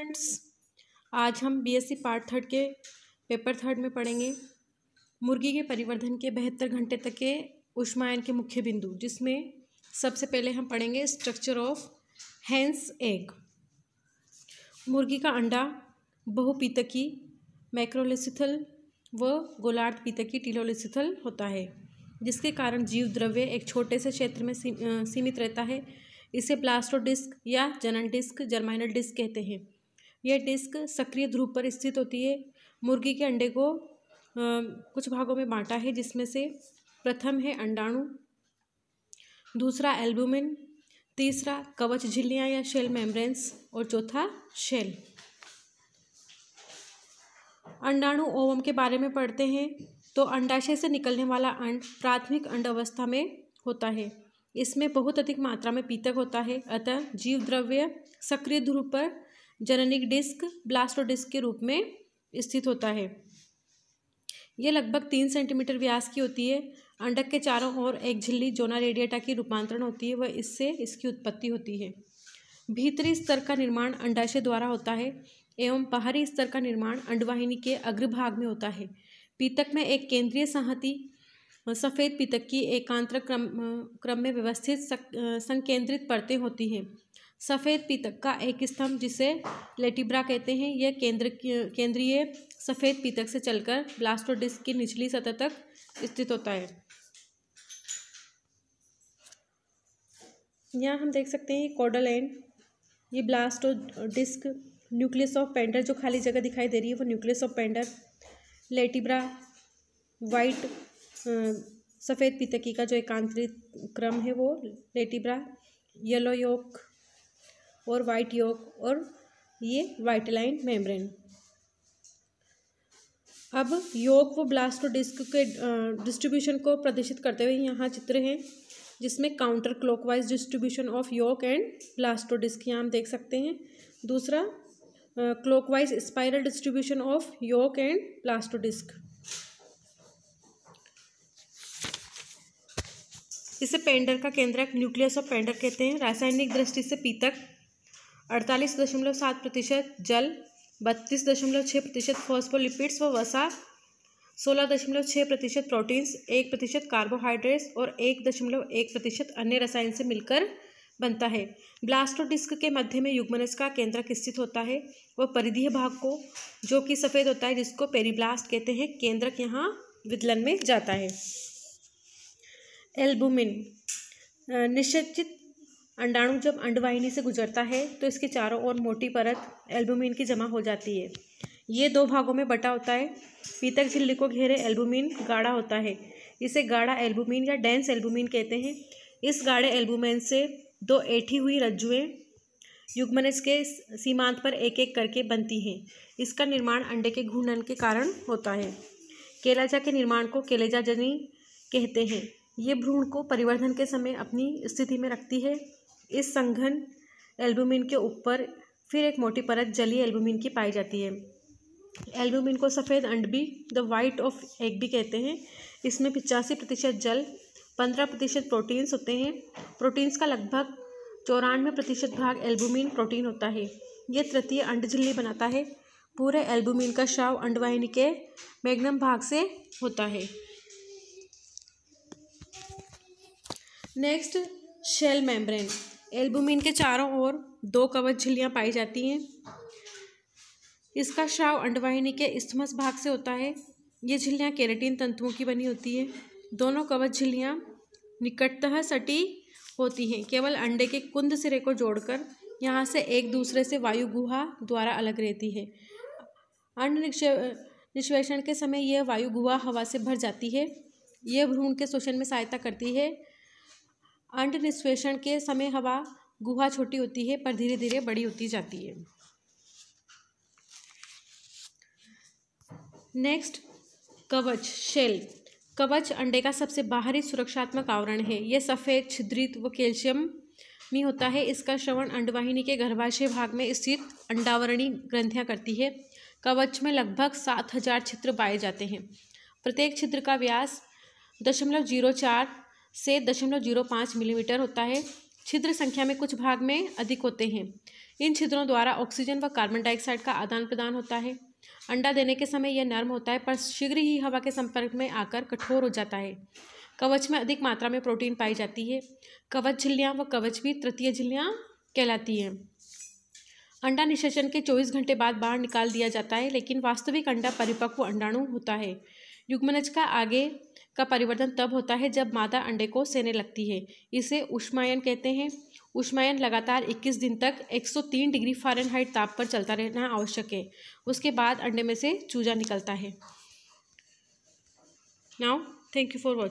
friends आज हम BSc part third के पेपर थर्ड में पढ़ेंगे मुर्गी के परिवर्धन के बहत्तर घंटे तक के उष्मायन के मुख्य बिंदु जिसमें सबसे पहले हम पढ़ेंगे स्ट्रक्चर ऑफ हैंस एग मुर्गी का अंडा बहुपीतकी मैक्रोलिसिथल व गोलार्ध पीतकी टीलोलिसिथल होता है जिसके कारण जीव द्रव्य एक छोटे से क्षेत्र में सीमित रहता है इसे प्लास्टो डिस्क या जनन डिस्क जर्माइनल डिस्क कहते हैं यह डिस्क सक्रिय ध्रुव पर स्थित होती है मुर्गी के अंडे को आ, कुछ भागों में बांटा है जिसमें से प्रथम है अंडाणु दूसरा एल्ब्यूमिन तीसरा कवच झिल्लियाँ या शेल मेम्ब्रेन्स और चौथा शेल अंडाणु ओवम के बारे में पढ़ते हैं तो अंडाशय से निकलने वाला अंड प्राथमिक अंड अवस्था में होता है इसमें बहुत अधिक मात्रा में पीतक होता है अतः जीव द्रव्य सक्रिय ध्रुव पर जननिक डिस्क ब्लास्टोडिस्क के रूप में स्थित होता है यह लगभग तीन सेंटीमीटर व्यास की होती है अंडक के चारों ओर एक झिल्ली जोना रेडिएटा की रूपांतरण होती है व इससे इसकी उत्पत्ति होती है भीतरी स्तर का निर्माण अंडाशय द्वारा होता है एवं बाहरी स्तर का निर्माण अंडवाहिनी के अग्रभाग में होता है पीतक में एक केंद्रीय संहति सफ़ेद पीतक की एकांतर क्रम क्रम में व्यवस्थित संकेंद्रित परतें होती हैं सफ़ेद पीतक का एक स्तंभ जिसे लेटिब्रा कहते हैं यह केंद्र केंद्रीय सफ़ेद पीतक से चलकर ब्लास्टोडिस्क की निचली सतह तक स्थित होता है यहाँ हम देख सकते हैं कॉडल एंड ये डिस्क न्यूक्लियस ऑफ पेंडर जो खाली जगह दिखाई दे रही है वो nucleus of Pander latebra white सफ़ेद पीतकी का जो एकांतरित क्रम है वो लेटिब्रा येलो योक और वाइट योक और ये लाइन मेम्ब्रेन अब योग व ब्लास्टो डिस्क के डिस्ट्रीब्यूशन को प्रदर्शित करते हुए यहाँ चित्र हैं जिसमें counter clockwise distribution of yolk and blastodisc यहाँ देख सकते हैं दूसरा clockwise spiral distribution of yolk and blastodisc इसे पेंडर का केंद्रक न्यूक्लियस ऑफ पेंडर कहते हैं रासायनिक दृष्टि से पीतक अड़तालीस दशमलव सात प्रतिशत जल बत्तीस दशमलव छः प्रतिशत फॉस्फोलिपिड्स व वसा सोलह दशमलव छः प्रतिशत प्रोटीन्स एक प्रतिशत कार्बोहाइड्रेट्स और एक दशमलव एक प्रतिशत अन्य रसायन से मिलकर बनता है ब्लास्टोडिस्क के मध्य में युग्मनस का केंद्रक स्थित होता है वह परिधीय भाग को जो कि सफ़ेद होता है जिसको पेरीब्लास्ट कहते हैं केंद्रक यहाँ विदलन में जाता है एल्बुमिन निश्चित अंडाणु जब अंडवाहिनी से गुजरता है तो इसके चारों ओर मोटी परत एल्बुमिन की जमा हो जाती है ये दो भागों में बटा होता है पीतक झिल्ली को घेरे एल्बुमिन गाढ़ा होता है इसे गाढ़ा एल्बुमिन या डेंस एल्बुमिन कहते हैं इस गाढ़े एल्बुमिन से दो ऐठी हुई रज्जुएँ युग्मनस के सीमांत पर एक एक करके बनती हैं इसका निर्माण अंडे के घूर्णन के कारण होता है केलाजा के निर्माण को केलेजा जनी कहते हैं ये भ्रूण को परिवर्धन के समय अपनी स्थिति में रखती है इस संघन एल्बुमिन के ऊपर फिर एक मोटी परत जली एल्बुमिन की पाई जाती है एल्बुमिन को सफ़ेद अंड भी द वाइट ऑफ एग भी कहते हैं इसमें पिचासी प्रतिशत जल पंद्रह प्रतिशत प्रोटीन्स होते हैं प्रोटीन्स का लगभग चौरानवे प्रतिशत भाग एल्बुमिन प्रोटीन होता है यह तृतीय अंड झिल्ली बनाता है पूरे एल्बुमिन का स्राव अंडवाहिनी के मैग्नम भाग से होता है नेक्स्ट शेल मेम्ब्रेन एल्बुमिन के चारों ओर दो कवच झिल्लियाँ पाई जाती हैं इसका श्राव अंडवाहिनी के इस्थमस भाग से होता है ये झिल्लियाँ केरेटिन तंतुओं की बनी होती है दोनों कवच झिल्लियाँ निकटतः सटी होती हैं केवल अंडे के कुंद सिरे को जोड़कर यहाँ से एक दूसरे से वायु गुहा द्वारा अलग रहती है अंड निश्वेषण के समय यह वायु गुहा हवा से भर जाती है यह भ्रूण के शोषण में सहायता करती है अंड निष्वेषण के समय हवा गुहा छोटी होती है पर धीरे धीरे बड़ी होती जाती है नेक्स्ट कवच शेल कवच अंडे का सबसे बाहरी सुरक्षात्मक आवरण है यह सफ़ेद छिद्रित व कैल्शियम में होता है इसका श्रवण अंडवाहिनी के गर्भाशय भाग में स्थित अंडावरणी ग्रंथियां करती है कवच में लगभग सात हजार छिद्र पाए जाते हैं प्रत्येक छिद्र का व्यास दशमलव जीरो चार से दशमलव जीरो पाँच मिलीमीटर होता है छिद्र संख्या में कुछ भाग में अधिक होते हैं इन छिद्रों द्वारा ऑक्सीजन व कार्बन डाइऑक्साइड का आदान प्रदान होता है अंडा देने के समय यह नर्म होता है पर शीघ्र ही हवा के संपर्क में आकर कठोर हो जाता है कवच में अधिक मात्रा में प्रोटीन पाई जाती है कवच झिल्लियाँ व कवच भी तृतीय झिल्लियाँ कहलाती हैं अंडा निषेचन के 24 घंटे बाद बाहर निकाल दिया जाता है लेकिन वास्तविक अंडा परिपक्व अंडाणु होता है युग्मनज का आगे का परिवर्तन तब होता है जब मादा अंडे को सेने लगती है इसे उष्मायन कहते हैं उष्मायन लगातार 21 दिन तक 103 डिग्री फारेनहाइट ताप पर चलता रहना आवश्यक है उसके बाद अंडे में से चूजा निकलता है now thank you for watching